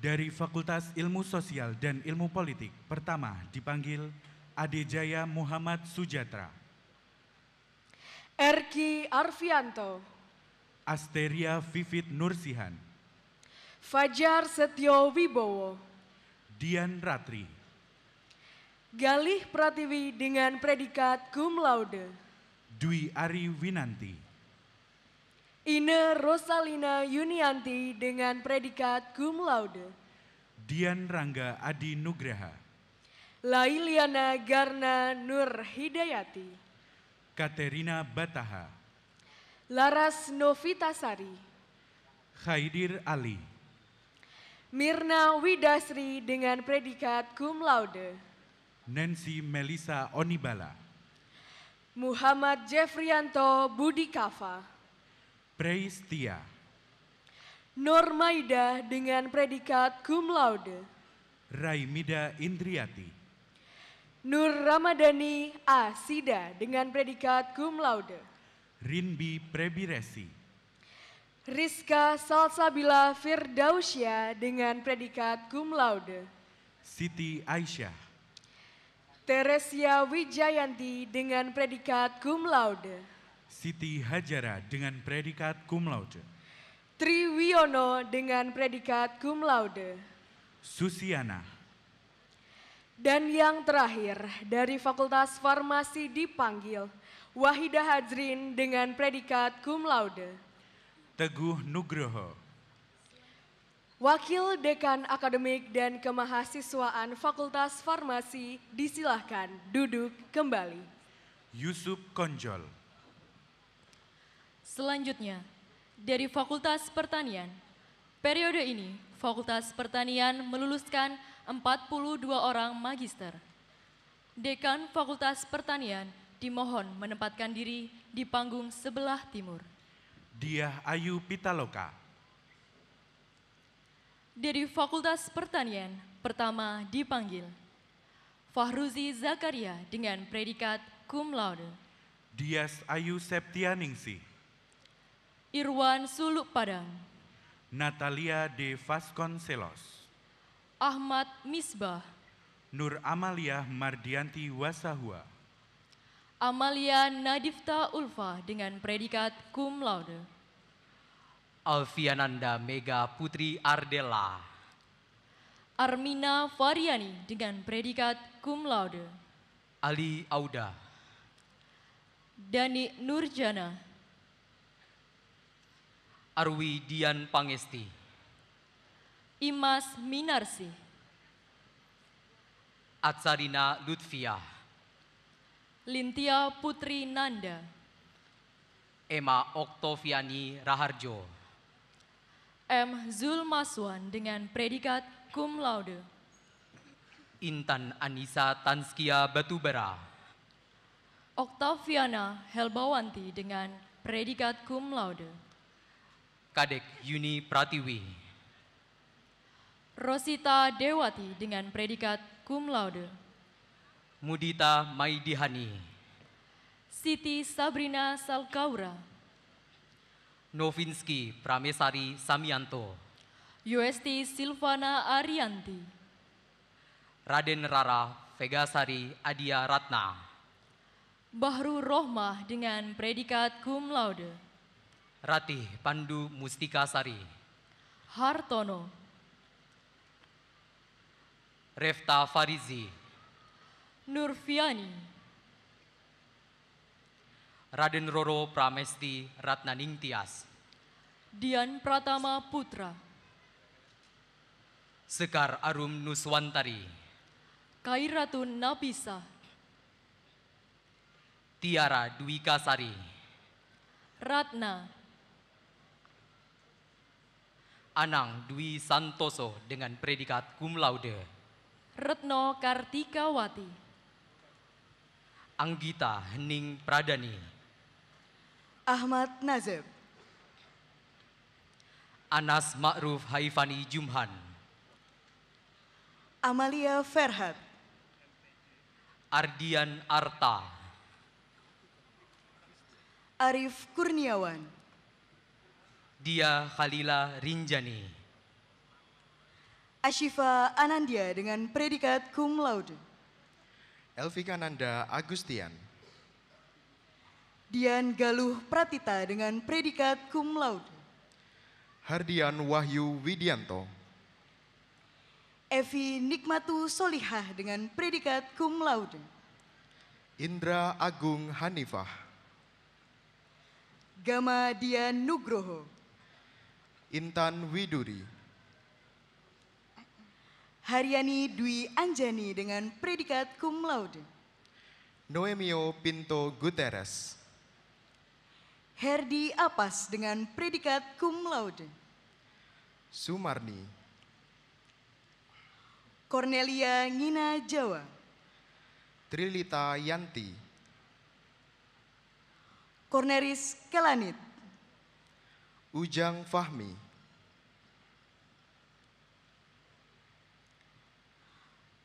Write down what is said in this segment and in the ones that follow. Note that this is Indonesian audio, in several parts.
Dari Fakultas Ilmu Sosial dan Ilmu Politik, pertama dipanggil Ade Jaya Muhammad Sujatra. Erki Arfianto. Asteria Vivit Nursihan. Fajar Setio Wibowo. Dian Ratri. Galih Pratiwi dengan predikat cum laude. Dwi Ari Winanti. Ine Rosalina Yunianti dengan predikat cum laude. Dian Rangga Adi Nugraha. Lailiana Garna Nur Hidayati. Katerina Bataha. Laras Novitasari. Khaidir Ali. Mirna Widasri dengan predikat cum laude. Nancy Melisa Onibala. Muhammad Jeffrianto Budi Kafa. Preistia, Tia. Normaida dengan predikat cum laude. Raimida Indriati. Nur Ramadhani Asida dengan predikat cum laude. Rinbi Prebiresi. Rizka Salsabila Firdausia dengan predikat cum laude. Siti Aisyah. Teresia Wijayanti dengan predikat cum laude. Siti Hajara dengan predikat cum laude. Triwiono dengan predikat cum laude. Susiana. Dan yang terakhir dari Fakultas Farmasi dipanggil Wahida Hadrin dengan predikat cum laude. Teguh Nugroho. Wakil Dekan Akademik dan Kemahasiswaan Fakultas Farmasi disilahkan duduk kembali. Yusuf Konjol. Selanjutnya, dari Fakultas Pertanian. Periode ini, Fakultas Pertanian meluluskan 42 orang magister. Dekan Fakultas Pertanian dimohon menempatkan diri di panggung sebelah timur. Diah Ayu Pitaloka. Dari Fakultas Pertanian, pertama dipanggil. Fahruzi Zakaria dengan predikat cum laude. Dias Ayu Septianingsih. Irwan Suluk Padang, Natalia De Vasconcelos, Ahmad Misbah, Nur Amalia Mardianti Wasahua, Amalia Nadifta Ulfa dengan predikat cum laude, Alfiananda Mega Putri Ardela, Armina Fariani dengan predikat cum laude, Ali Auda, Dani Nurjana Arwi Dian Pangesti. Imas Minarsi. Atsarina Lutfia. Lintia Putri Nanda. Emma Oktoviani Raharjo. M. Zul Maswan dengan predikat cum laude. Intan Anisa Tanskia Batubara. Oktaviana Helbawanti dengan predikat cum laude. Kadek Yuni Pratiwi. Rosita Dewati dengan predikat cum laude. Mudita Maidihani. Siti Sabrina Salkaura. Novinski Pramesari Samianto. Ust Silvana Arianti. Raden Rara Vegasari Adia Ratna. Bahru Rohmah dengan predikat cum laude. Ratih Pandu Mustika Sari. Hartono. Refta Farizi. Nurfiani. Raden Roro Pramesti Ratna Dian Pratama Putra. Sekar Arum Nuswantari. Kairatun Nabisa. Tiara Dwi Kasari. Ratna Anang Dwi Santoso dengan predikat cum laude. Retno Kartikawati. Anggita Hening Pradani. Ahmad Nazib. Anas Ma'ruf Haifani Jumhan. Amalia Ferhat. Ardian Arta. Arif Kurniawan. Dia Khalila Rinjani. Ashifa Anandia dengan predikat cum laude. Elvika Nanda Agustian. Dian Galuh Pratita dengan predikat cum laude. Hardian Wahyu Widianto. Evi Nikmatu Solihah dengan predikat cum laude. Indra Agung Hanifah. Gama Dian Nugroho Intan Widuri. Haryani Dwi Anjani dengan predikat cum laude. Noemio Pinto Guterres. Herdi Apas dengan predikat cum laude. Sumarni. Cornelia Ngina Jawa. Trilita Yanti. Corneris Kelanit. Ujang Fahmi.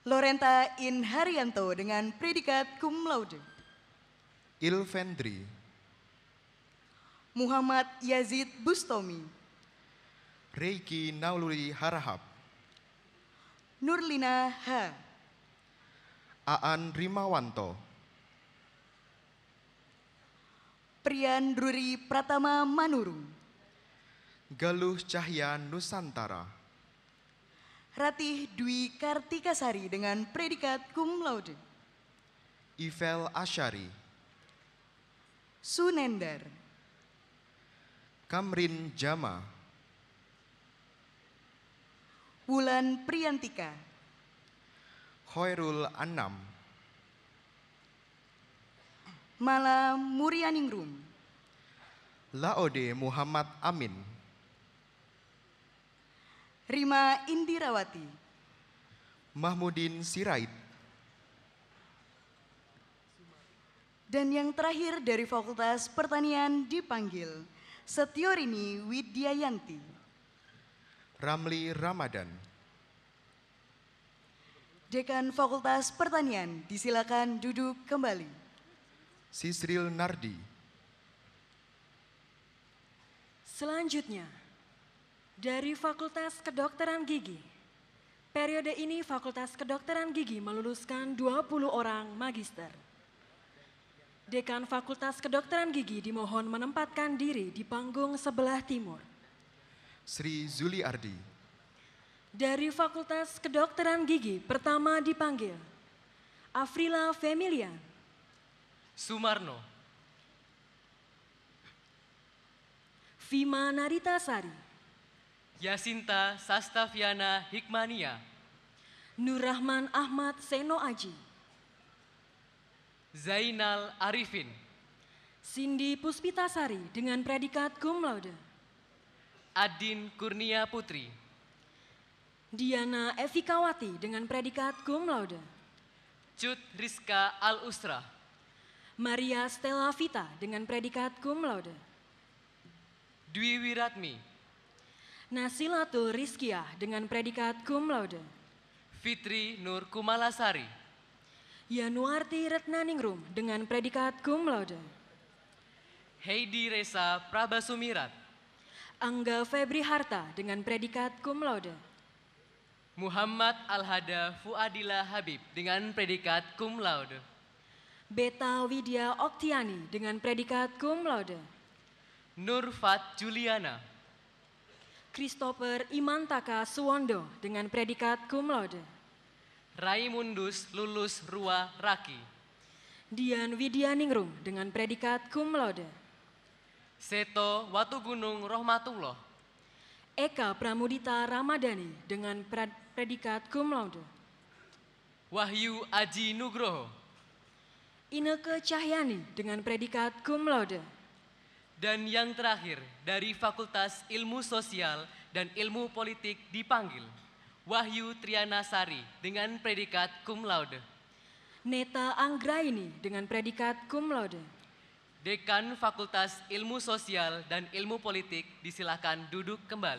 Lorenta Inharianto dengan predikat cum laude. Ilvendri. Muhammad Yazid Bustomi. Reiki Nauluri Harahap. Nurlina H. Aan Rimawanto. Prian Ruri Pratama Manurung. Galuh Cahya Nusantara. Ratih Dwi Kartikasari dengan predikat cum laude. Ivel Ashari. Sunender. Kamrin Jama. Wulan Priyantika. Khairul Anam. Malam Murianingrum. Laode Muhammad Amin. Rima Indirawati. Mahmudin Sirait. Dan yang terakhir dari Fakultas Pertanian dipanggil Setiorini Widyayanti. Ramli Ramadan. Dekan Fakultas Pertanian disilakan duduk kembali. Sisril Nardi. Selanjutnya, dari Fakultas Kedokteran Gigi. Periode ini Fakultas Kedokteran Gigi meluluskan 20 orang magister. Dekan Fakultas Kedokteran Gigi dimohon menempatkan diri di panggung sebelah timur. Sri Zuli Ardi. Dari Fakultas Kedokteran Gigi pertama dipanggil. Afrila Femilian. Sumarno. Vima Naritasari. Yasinta Sastaviana Hikmania, Nurrahman Ahmad Seno Aji, Zainal Arifin, Cindy Puspitasari dengan predikat cum laude, Adin Kurnia Putri, Diana Efikawati dengan predikat cum laude, Cut Rizka Al Ustra, Maria Stella Vita dengan predikat cum laude, Dwi Wiratmi, Nasilatul Rizkiah dengan predikat cum laude. Fitri Nur Kumalasari. Yanuarti Retnaningrum dengan predikat cum laude. Heidi Reza Prabasumirat. Angga Febri Harta dengan predikat cum laude. Muhammad Alhada Fuadila Habib dengan predikat cum laude. Beta Widya Oktiani dengan predikat cum laude. Nurfat Juliana Christopher Imantaka Suwondo dengan predikat cum laude. Raimundus Lulus Rua Raki. Dian Widianingrum dengan predikat cum laude. Seto Watu Gunung Rohmatullah. Eka Pramudita Ramadhani dengan predikat cum laude. Wahyu Aji Nugroho. Ineke Cahyani dengan predikat cum laude. Dan yang terakhir, dari Fakultas Ilmu Sosial dan Ilmu Politik dipanggil Wahyu Sari dengan predikat cum laude. Neta Anggraini dengan predikat cum laude. Dekan Fakultas Ilmu Sosial dan Ilmu Politik disilahkan duduk kembali.